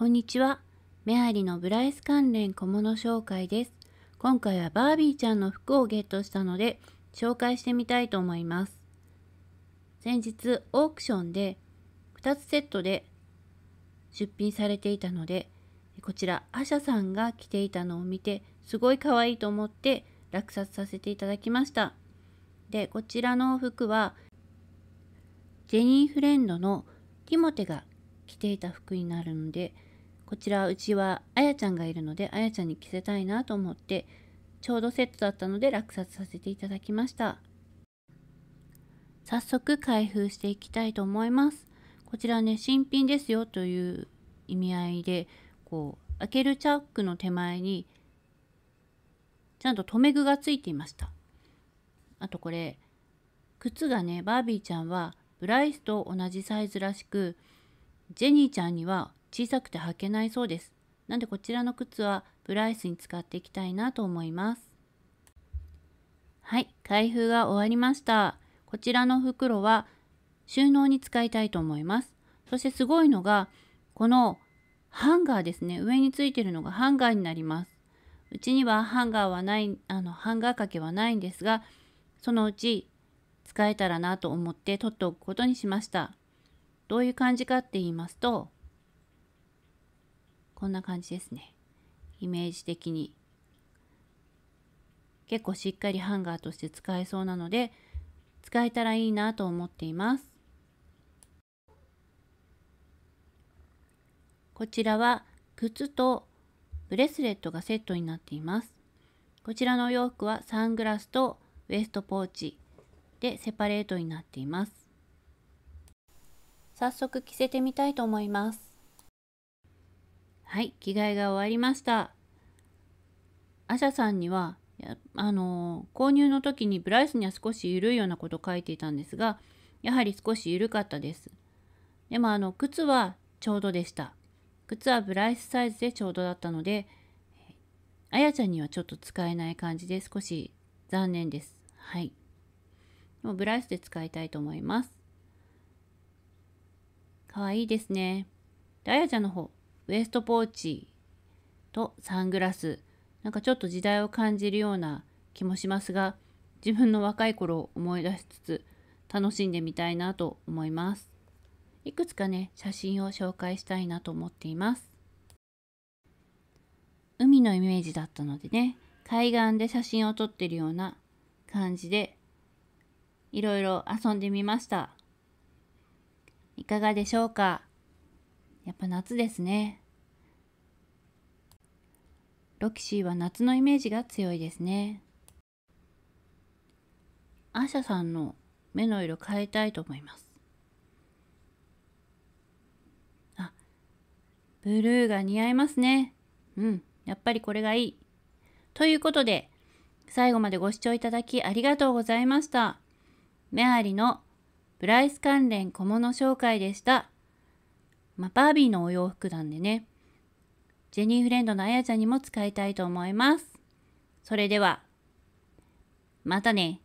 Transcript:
こんにちは。メアリのブライス関連小物紹介です。今回はバービーちゃんの服をゲットしたので、紹介してみたいと思います。先日、オークションで2つセットで出品されていたので、こちら、アシャさんが着ていたのを見て、すごい可愛いと思って落札させていただきました。で、こちらの服は、ジェニーフレンドのティモテが着ていた服になるので、こちらうちはあやちゃんがいるのであやちゃんに着せたいなと思ってちょうどセットだったので落札させていただきました早速開封していきたいと思いますこちらね新品ですよという意味合いでこう開けるチャックの手前にちゃんと留め具がついていましたあとこれ靴がねバービーちゃんはブライスと同じサイズらしくジェニーちゃんには小さくて履けないそうです。なんでこちらの靴はブライスに使っていきたいなと思います。はい、開封が終わりました。こちらの袋は収納に使いたいと思います。そしてすごいのが、このハンガーですね。上についてるのがハンガーになります。うちにはハンガーはない、あの、ハンガー掛けはないんですが、そのうち使えたらなと思って取っておくことにしました。どういう感じかって言いますと、こんな感じですねイメージ的に結構しっかりハンガーとして使えそうなので使えたらいいなと思っていますこちらは靴とブレスレットがセットになっていますこちらのお洋服はサングラスとウエストポーチでセパレートになっています早速着せてみたいと思いますはい、着替えが終わりました。アシャさんには、あのー、購入の時にブライスには少し緩いようなこと書いていたんですが、やはり少し緩かったです。でもあの、靴はちょうどでした。靴はブライスサイズでちょうどだったので、あやちゃんにはちょっと使えない感じで少し残念です。はい。でもブライスで使いたいと思います。かわいいですね。で、あやちゃんの方。ウエストポーチとサングラスなんかちょっと時代を感じるような気もしますが自分の若い頃を思い出しつつ楽しんでみたいなと思います。いくつかね写真を紹介したいなと思っています。海のイメージだったのでね海岸で写真を撮ってるような感じでいろいろ遊んでみました。いかがでしょうかやっぱ夏ですね。ロキシーは夏のイメージが強いですね。アーシャさんの目の色変えたいと思います。あ、ブルーが似合いますね。うん、やっぱりこれがいい。ということで、最後までご視聴いただきありがとうございました。メアリのブライス関連小物紹介でした。まあ、バービーのお洋服なんでね、ジェニーフレンドのあやちゃんにも使いたいと思います。それでは、またね。